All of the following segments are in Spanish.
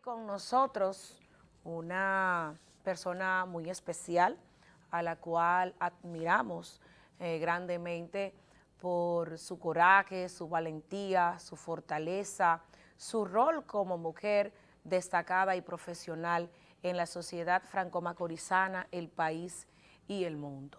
con nosotros una persona muy especial a la cual admiramos eh, grandemente por su coraje, su valentía, su fortaleza, su rol como mujer destacada y profesional en la sociedad franco-macorizana, el país y el mundo.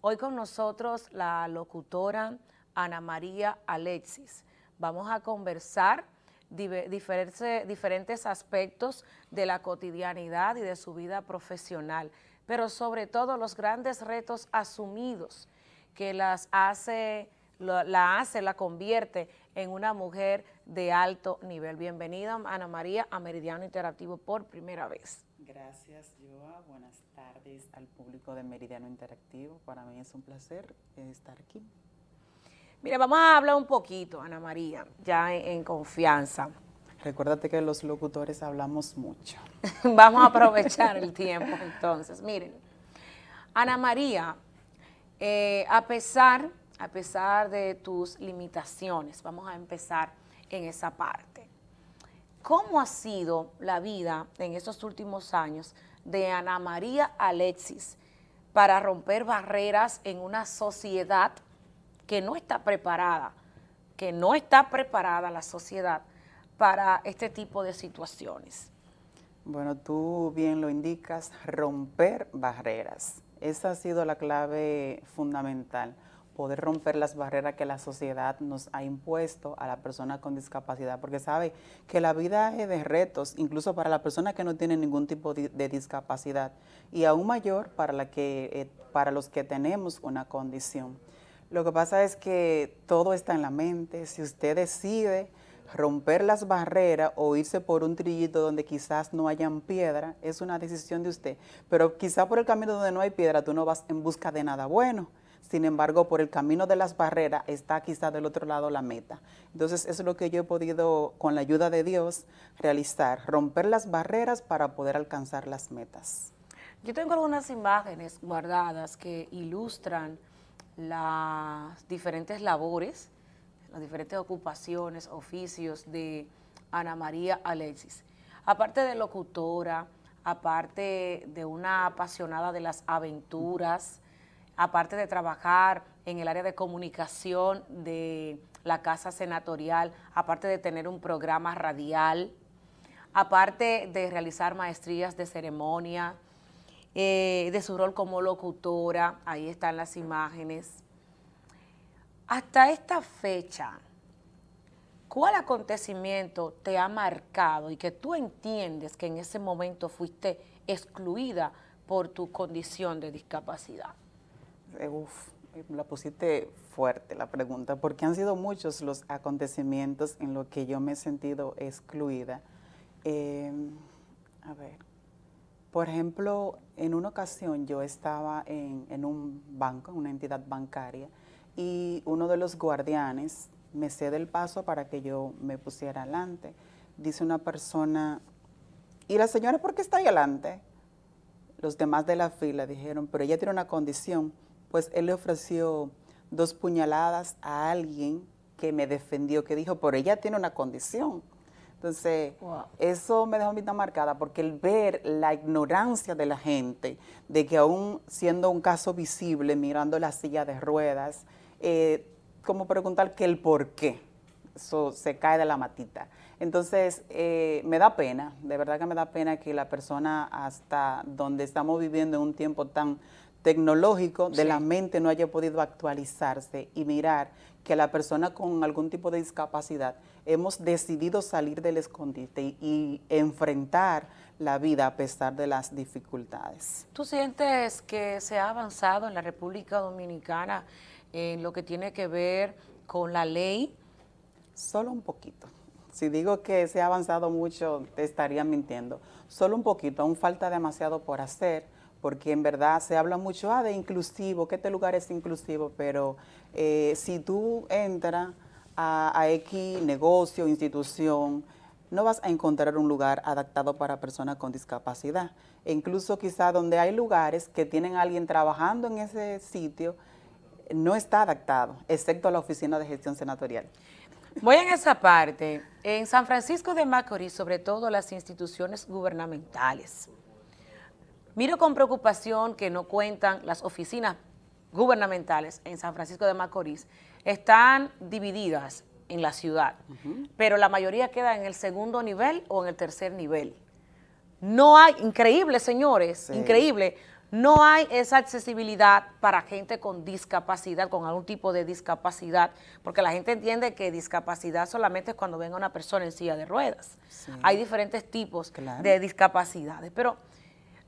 Hoy con nosotros la locutora Ana María Alexis. Vamos a conversar diferentes aspectos de la cotidianidad y de su vida profesional, pero sobre todo los grandes retos asumidos que las hace, la, la hace, la convierte en una mujer de alto nivel. Bienvenida, Ana María, a Meridiano Interactivo por primera vez. Gracias, Joa. Buenas tardes al público de Meridiano Interactivo. Para mí es un placer eh, estar aquí. Mira, vamos a hablar un poquito, Ana María, ya en, confianza. Recuérdate que los locutores hablamos mucho. vamos a aprovechar el tiempo entonces. Miren, Ana María, eh, a pesar, a pesar de tus limitaciones, vamos a empezar en esa parte. ¿Cómo ha sido la vida en estos últimos años de Ana María Alexis para romper barreras en una sociedad que no está preparada, que no está preparada la sociedad para este tipo de situaciones. Bueno, tú bien lo indicas, romper barreras. Esa ha sido la clave fundamental, poder romper las barreras que la sociedad nos ha impuesto a la persona con discapacidad, porque sabe que la vida es de retos, incluso para la persona que no tiene ningún tipo de discapacidad, y aún mayor para, que, eh, para los que tenemos una condición. Lo que pasa es que todo está en la mente. Si usted decide romper las barreras o irse por un trillito donde quizás no hayan piedra, es una decisión de usted. Pero quizá por el camino donde no hay piedra tú no vas en busca de nada bueno. Sin embargo, por el camino de las barreras está quizás del otro lado la meta. Entonces, eso es lo que yo he podido, con la ayuda de Dios, realizar, romper las barreras para poder alcanzar las metas. Yo tengo algunas imágenes guardadas que ilustran las diferentes labores, las diferentes ocupaciones, oficios de Ana María Alexis. Aparte de locutora, aparte de una apasionada de las aventuras, aparte de trabajar en el área de comunicación de la Casa Senatorial, aparte de tener un programa radial, aparte de realizar maestrías de ceremonia, eh, de su rol como locutora, ahí están las imágenes. Hasta esta fecha, ¿cuál acontecimiento te ha marcado y que tú entiendes que en ese momento fuiste excluida por tu condición de discapacidad? Uf, la pusiste fuerte la pregunta, porque han sido muchos los acontecimientos en los que yo me he sentido excluida. Eh, a ver, por ejemplo, en una ocasión yo estaba en, un banco, una entidad bancaria, y uno de los guardianes me cede el paso para que yo me pusiera adelante. Dice una persona, ¿y la señora por qué está ahí adelante? Los demás de la fila dijeron, pero ella tiene una condición, pues él le ofreció dos puñaladas a alguien que me defendió, que dijo, pero ella tiene una condición. Entonces, eso me dejó mitad marcada porque el ver la ignorancia de la gente, de que aún siendo un caso visible, mirando la silla de ruedas, eh, como preguntar que el por qué, eso se cae de la matita. Entonces, eh, me da pena, de verdad que me da pena que la persona hasta donde estamos viviendo en un tiempo tan tecnológico de la mente no haya podido actualizarse y mirar que la persona con algún tipo de discapacidad hemos decidido salir del escondite y enfrentar la vida a pesar de las dificultades. ¿Tú sientes que se ha avanzado en la República Dominicana en lo que tiene que ver con la ley? Solo un poquito. Si digo que se ha avanzado mucho, te estaría mintiendo. Solo un poquito, aún falta demasiado por hacer porque en verdad se habla mucho ah, de inclusivo, que este lugar es inclusivo, pero eh, si tú entras a, X negocio, institución, no vas a encontrar un lugar adaptado para personas con discapacidad. E incluso quizá donde hay lugares que tienen a alguien trabajando en ese sitio, no está adaptado, excepto a la oficina de gestión senatorial. Voy en esa parte. En San Francisco de Macorís, sobre todo las instituciones gubernamentales, Miro con preocupación que no cuentan las oficinas gubernamentales en San Francisco de Macorís. Están divididas en la ciudad, pero la mayoría queda en el segundo nivel o en el tercer nivel. No hay, increíble señores, increíble, no hay esa accesibilidad para gente con discapacidad, con algún tipo de discapacidad, porque la gente entiende que discapacidad solamente es cuando venga una persona en silla de ruedas. Hay diferentes tipos de discapacidades, pero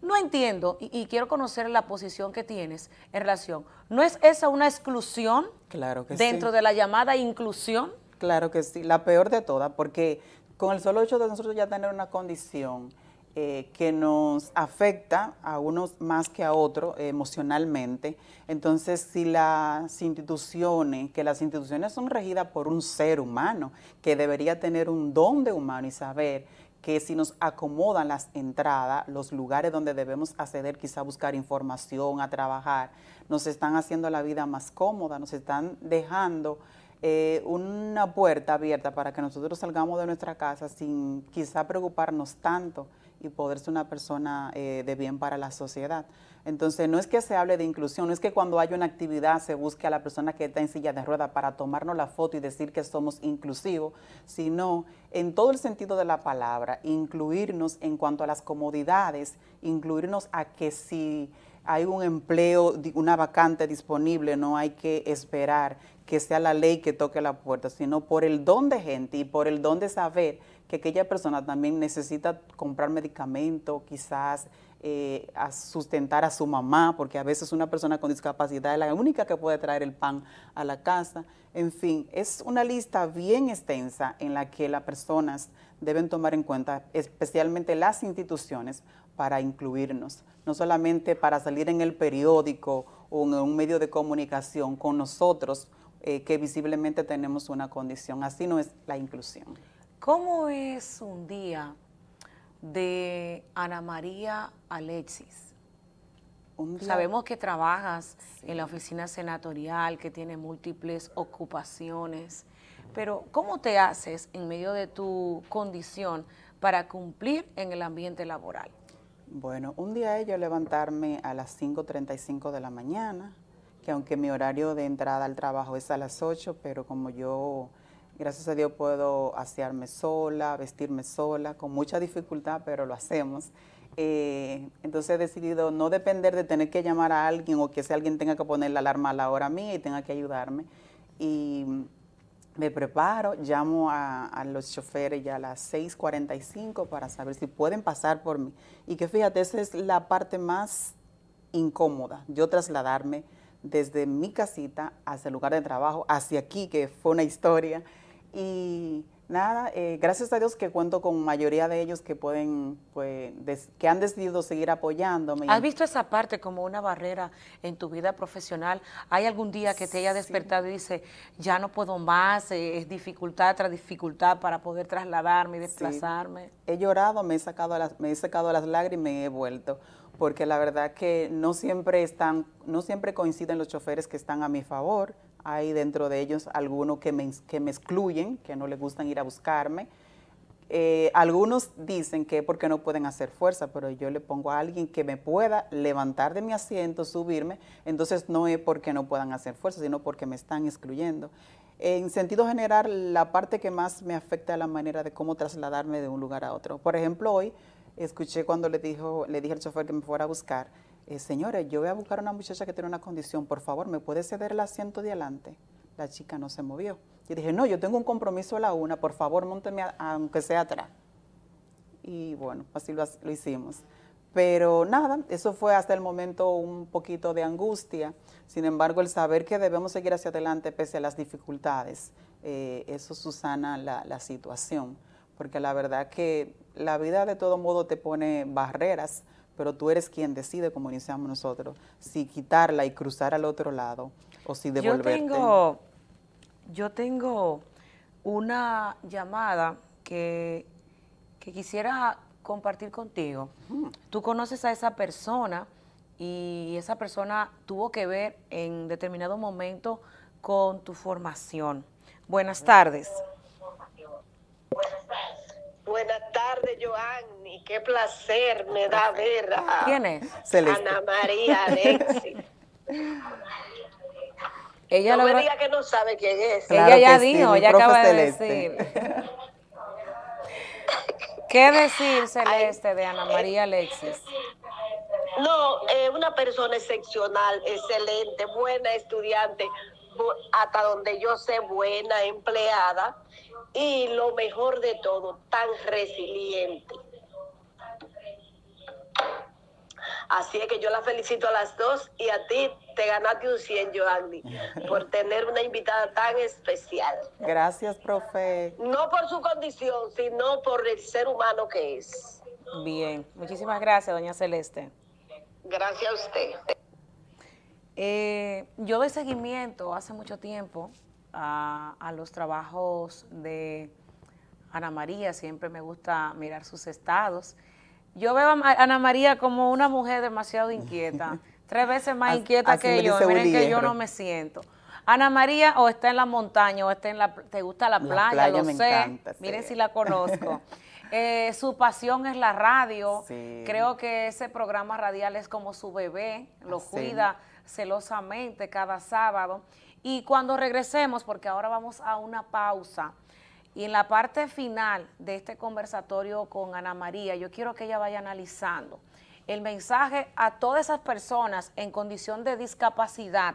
no entiendo, y, quiero conocer la posición que tienes en relación. ¿No es esa una exclusión claro que dentro de la llamada inclusión? Claro que sí, la peor de todas, porque con el solo hecho de nosotros ya tener una condición eh, que nos afecta a unos más que a otros eh, emocionalmente, entonces si las instituciones, que las instituciones son regidas por un ser humano, que debería tener un don de humano y saber que si nos acomodan las entradas, los lugares donde debemos acceder, quizá buscar información, a trabajar, nos están haciendo la vida más cómoda, nos están dejando eh, una puerta abierta para que nosotros salgamos de nuestra casa sin quizá preocuparnos tanto y poder ser una persona eh, de bien para la sociedad. Entonces, no es que se hable de inclusión, no es que cuando hay una actividad se busque a la persona que está en silla de rueda para tomarnos la foto y decir que somos inclusivos, sino en todo el sentido de la palabra, incluirnos en cuanto a las comodidades, incluirnos a que si hay un empleo, una vacante disponible, no hay que esperar que sea la ley que toque la puerta, sino por el don de gente y por el don de saber que aquella persona también necesita comprar medicamento, quizás eh, sustentar a su mamá, porque a veces una persona con discapacidad es la única que puede traer el pan a la casa. En fin, es una lista bien extensa en la que las personas deben tomar en cuenta, especialmente las instituciones, para incluirnos, no solamente para salir en el periódico o en un medio de comunicación con nosotros eh, que visiblemente tenemos una condición. Así no es la inclusión. ¿Cómo es un día de Ana María Alexis? Sabemos que trabajas en la oficina senatorial, que tiene múltiples ocupaciones, pero ¿cómo te haces en medio de tu condición para cumplir en el ambiente laboral? Bueno, un día yo levantarme a las 5.35 de la mañana, que aunque mi horario de entrada al trabajo es a las 8, pero como yo, gracias a Dios, puedo asearme sola, vestirme sola, con mucha dificultad, pero lo hacemos. Eh, entonces he decidido no depender de tener que llamar a alguien o que si alguien tenga que poner la alarma a la hora mía y tenga que ayudarme. Y me preparo, llamo a, los choferes ya a las 6.45 para saber si pueden pasar por mí. Y que fíjate, esa es la parte más incómoda, yo trasladarme desde mi casita hacia el lugar de trabajo, hacia aquí, que fue una historia. Y Nada, eh, gracias a Dios que cuento con mayoría de ellos que pueden, pues, que han decidido seguir apoyándome. ¿Has visto esa parte como una barrera en tu vida profesional? ¿Hay algún día que te haya despertado y dice, ya no puedo más, eh, es dificultad tras dificultad para poder trasladarme y desplazarme? He llorado, me he, sacado las, me he sacado las lágrimas y me he vuelto, porque la verdad que no siempre, están, no siempre coinciden los choferes que están a mi favor, hay dentro de ellos algunos que me, excluyen, que no les gustan ir a buscarme. Eh, algunos dicen que porque no pueden hacer fuerza, pero yo le pongo a alguien que me pueda levantar de mi asiento, subirme, entonces no es porque no puedan hacer fuerza, sino porque me están excluyendo. En sentido general, la parte que más me afecta es la manera de cómo trasladarme de un lugar a otro. Por ejemplo, hoy escuché cuando le, dijo, le dije al chofer que me fuera a buscar, eh, señores, yo voy a buscar a una muchacha que tiene una condición, por favor, ¿me puede ceder el asiento de adelante? La chica no se movió. Yo dije, no, yo tengo un compromiso a la una, por favor, monteme aunque sea atrás. Y bueno, así lo, hicimos. Pero nada, eso fue hasta el momento un poquito de angustia. Sin embargo, el saber que debemos seguir hacia adelante pese a las dificultades, eh, eso susana la situación. Porque la verdad que la vida de todo modo te pone barreras, pero tú eres quien decide, como iniciamos nosotros, si quitarla y cruzar al otro lado o si devolverte. Yo tengo, yo tengo una llamada que, que quisiera compartir contigo. Tú conoces a esa persona y esa persona tuvo que ver en determinado momento con tu formación. Buenas tardes. de Joanny. Qué placer me da ver a ¿Quién es? Ana María Alexis Ella no que no sabe quién es. ella ya dijo, ya acaba de decir. ¿Qué decir, Celeste, de Ana María Alexis? No, es eh, una persona excepcional, excelente, buena estudiante, hasta donde yo sé, buena empleada y lo mejor de todo, tan resiliente. Así es que yo la felicito a las dos y a ti te ganaste un 100, Joanny, por tener una invitada tan especial. Gracias, profe. No por su condición, sino por el ser humano que es. Bien, muchísimas gracias, doña Celeste. Gracias a usted. Eh, yo doy seguimiento hace mucho tiempo a, los trabajos de Ana María, siempre me gusta mirar sus estados. Yo veo a Ana María como una mujer demasiado inquieta, tres veces más inquieta que yo, miren que yo no me siento. Ana María o está en la montaña o está en la, te gusta la playa, lo sé, miren si la conozco. Eh, su pasión es la radio, creo que ese programa radial es como su bebé, lo cuida celosamente cada sábado. Y cuando regresemos, porque ahora vamos a una pausa, y en la parte final de este conversatorio con Ana María, yo quiero que ella vaya analizando el mensaje a todas esas personas en condición de discapacidad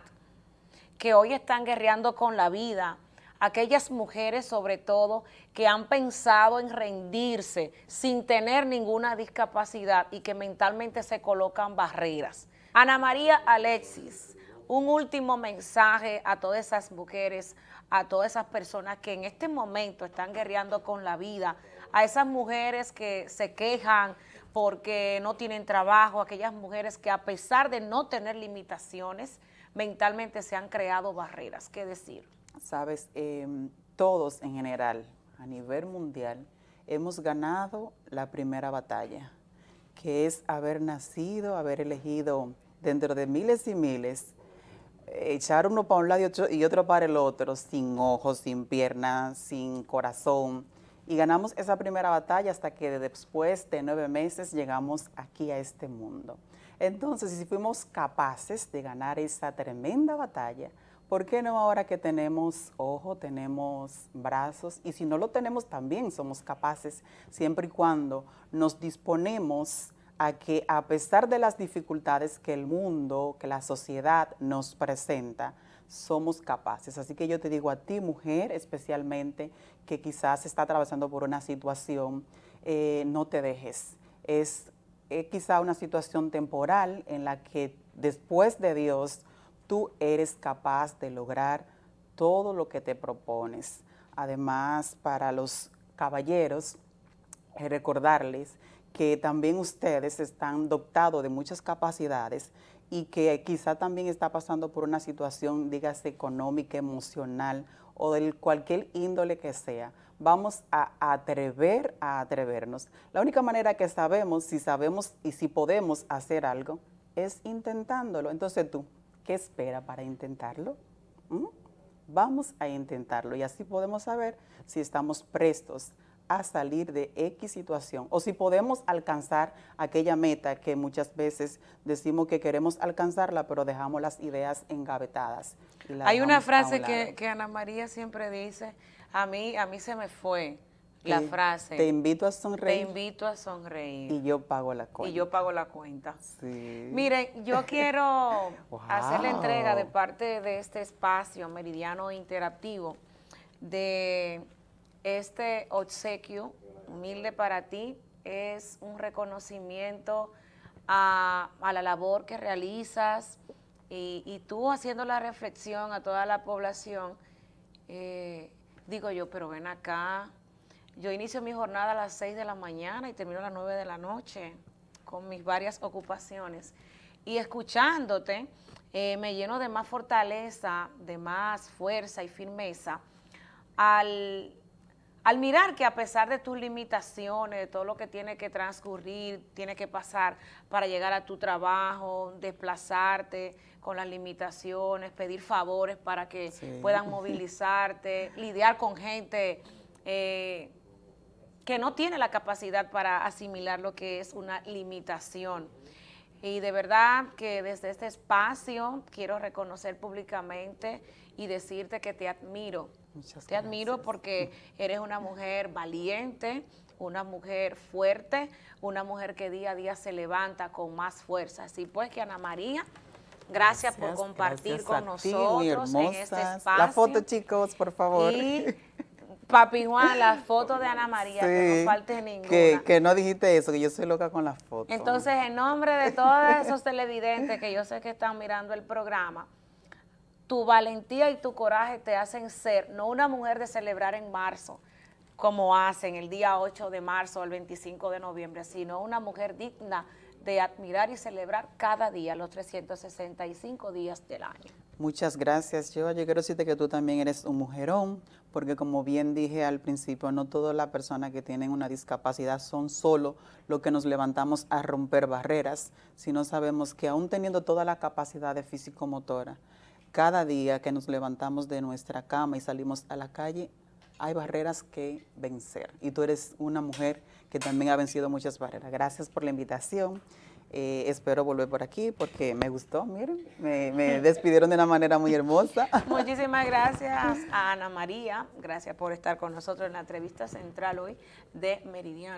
que hoy están guerreando con la vida, aquellas mujeres sobre todo que han pensado en rendirse sin tener ninguna discapacidad y que mentalmente se colocan barreras. Ana María Alexis, un último mensaje a todas esas mujeres, a todas esas personas que en este momento están guerreando con la vida, a esas mujeres que se quejan porque no tienen trabajo, aquellas mujeres que a pesar de no tener limitaciones, mentalmente se han creado barreras. ¿Qué decir? Sabes, em, todos en general, a nivel mundial, hemos ganado la primera batalla, que es haber nacido, haber elegido dentro de miles y miles, echar uno para un lado y otro, para el otro, sin ojos, sin piernas, sin corazón. Y ganamos esa primera batalla hasta que después de nueve meses llegamos aquí a este mundo. Entonces, si fuimos capaces de ganar esa tremenda batalla, ¿por qué no ahora que tenemos ojo, tenemos brazos? Y si no lo tenemos, también somos capaces, siempre y cuando nos disponemos a que a pesar de las dificultades que el mundo, que la sociedad nos presenta, somos capaces. Así que yo te digo a ti, mujer, especialmente, que quizás está atravesando por una situación, eh, no te dejes. Es, es eh, quizá una situación temporal en la que después de Dios tú eres capaz de lograr todo lo que te propones. Además, para los caballeros, eh, recordarles que también ustedes están dotados de muchas capacidades y que quizá también está pasando por una situación, dígase, económica, emocional o de cualquier índole que sea. Vamos a atrever a atrevernos. La única manera que sabemos, si sabemos y si podemos hacer algo, es intentándolo. Entonces tú, ¿qué espera para intentarlo? ¿Mm? Vamos a intentarlo y así podemos saber si estamos prestos a salir de X situación o si podemos alcanzar aquella meta que muchas veces decimos que queremos alcanzarla, pero dejamos las ideas engavetadas. Hay una frase que, Ana María siempre dice, a mí, a mí se me fue la frase. Te invito a sonreír. Te invito a sonreír. Y yo pago la cuenta. Y yo pago la cuenta. Sí. Miren, yo quiero hacer la entrega de parte de este espacio meridiano interactivo de este obsequio humilde para ti es un reconocimiento a, la labor que realizas y, tú haciendo la reflexión a toda la población, eh, digo yo, pero ven acá, yo inicio mi jornada a las 6 de la mañana y termino a las 9 de la noche con mis varias ocupaciones. Y escuchándote, eh, me lleno de más fortaleza, de más fuerza y firmeza al al mirar que a pesar de tus limitaciones, de todo lo que tiene que transcurrir, tiene que pasar para llegar a tu trabajo, desplazarte con las limitaciones, pedir favores para que puedan movilizarte, lidiar con gente eh, que no tiene la capacidad para asimilar lo que es una limitación. Y de verdad que desde este espacio quiero reconocer públicamente y decirte que te admiro te admiro porque eres una mujer valiente, una mujer fuerte, una mujer que día a día se levanta con más fuerza. Así pues que Ana María, gracias, por compartir con nosotros en este espacio. La foto, chicos, por favor. Y Papi Juan, la foto de Ana María, que no falte ninguna. Que, que, no dijiste eso, que yo soy loca con las fotos. Entonces, en nombre de todos esos televidentes que yo sé que están mirando el programa, tu valentía y tu coraje te hacen ser, no una mujer de celebrar en marzo, como hacen el día 8 de marzo o el 25 de noviembre, sino una mujer digna de admirar y celebrar cada día, los 365 días del año. Muchas gracias, Yo, yo quiero decirte que tú también eres un mujerón, porque como bien dije al principio, no todas las personas que tienen una discapacidad son solo los que nos levantamos a romper barreras, sino sabemos que aún teniendo toda la capacidad de físico-motora, cada día que nos levantamos de nuestra cama y salimos a la calle, hay barreras que vencer. Y tú eres una mujer que también ha vencido muchas barreras. Gracias por la invitación. Eh, espero volver por aquí porque me gustó, miren, me, despidieron de una manera muy hermosa. Muchísimas gracias a Ana María, gracias por estar con nosotros en la entrevista central hoy de Meridiana.